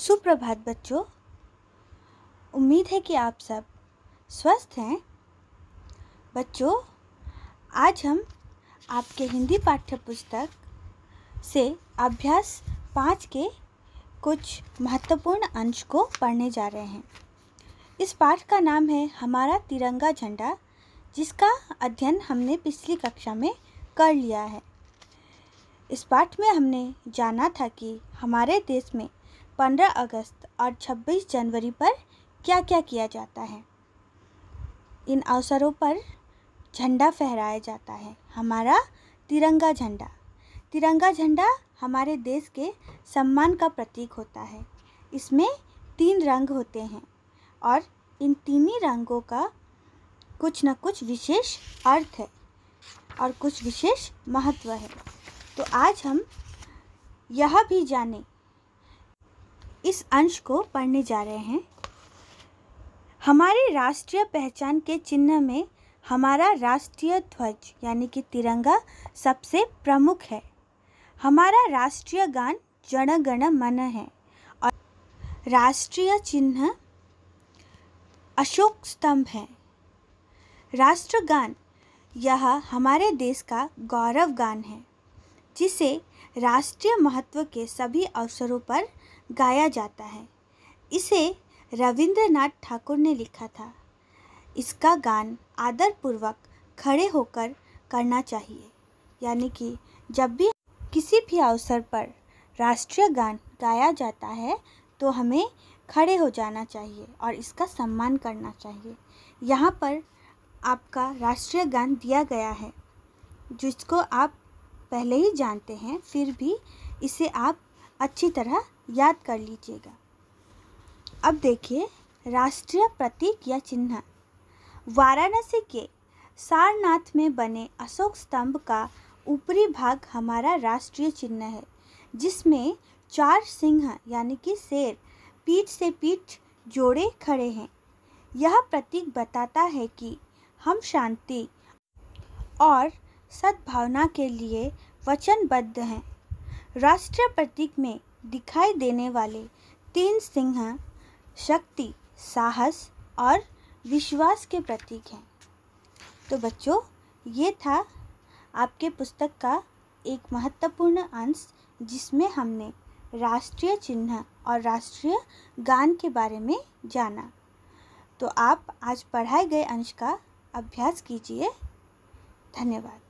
सुप्रभात बच्चों उम्मीद है कि आप सब स्वस्थ हैं बच्चों आज हम आपके हिंदी पाठ्य पुस्तक से अभ्यास पाँच के कुछ महत्वपूर्ण अंश को पढ़ने जा रहे हैं इस पाठ का नाम है हमारा तिरंगा झंडा जिसका अध्ययन हमने पिछली कक्षा में कर लिया है इस पाठ में हमने जाना था कि हमारे देश में पंद्रह अगस्त और छब्बीस जनवरी पर क्या क्या किया जाता है इन अवसरों पर झंडा फहराया जाता है हमारा तिरंगा झंडा तिरंगा झंडा हमारे देश के सम्मान का प्रतीक होता है इसमें तीन रंग होते हैं और इन तीन ही रंगों का कुछ न कुछ विशेष अर्थ है और कुछ विशेष महत्व है तो आज हम यह भी जानें इस अंश को पढ़ने जा रहे हैं हमारे राष्ट्रीय पहचान के चिन्ह में हमारा राष्ट्रीय ध्वज यानी कि तिरंगा सबसे प्रमुख है हमारा राष्ट्रीय गान जन गण मन है और राष्ट्रीय चिन्ह अशोक स्तंभ है राष्ट्रगान यह हमारे देश का गौरव गान है जिसे राष्ट्रीय महत्व के सभी अवसरों पर गाया जाता है इसे रविंद्रनाथ ठाकुर ने लिखा था इसका गान आदरपूर्वक खड़े होकर करना चाहिए यानी कि जब भी किसी भी अवसर पर राष्ट्रीय गान गाया जाता है तो हमें खड़े हो जाना चाहिए और इसका सम्मान करना चाहिए यहाँ पर आपका राष्ट्रीय गान दिया गया है जिसको आप पहले ही जानते हैं फिर भी इसे आप अच्छी तरह याद कर लीजिएगा अब देखिए राष्ट्रीय प्रतीक या चिन्ह वाराणसी के सारनाथ में बने अशोक स्तंभ का ऊपरी भाग हमारा राष्ट्रीय चिन्ह है जिसमें चार सिंह यानी कि शेर पीठ से पीठ जोड़े खड़े हैं यह प्रतीक बताता है कि हम शांति और सद्भावना के लिए वचनबद्ध हैं राष्ट्रीय प्रतीक में दिखाई देने वाले तीन सिंह शक्ति साहस और विश्वास के प्रतीक हैं तो बच्चों ये था आपके पुस्तक का एक महत्वपूर्ण अंश जिसमें हमने राष्ट्रीय चिन्ह और राष्ट्रीय गान के बारे में जाना तो आप आज पढ़ाए गए अंश का अभ्यास कीजिए धन्यवाद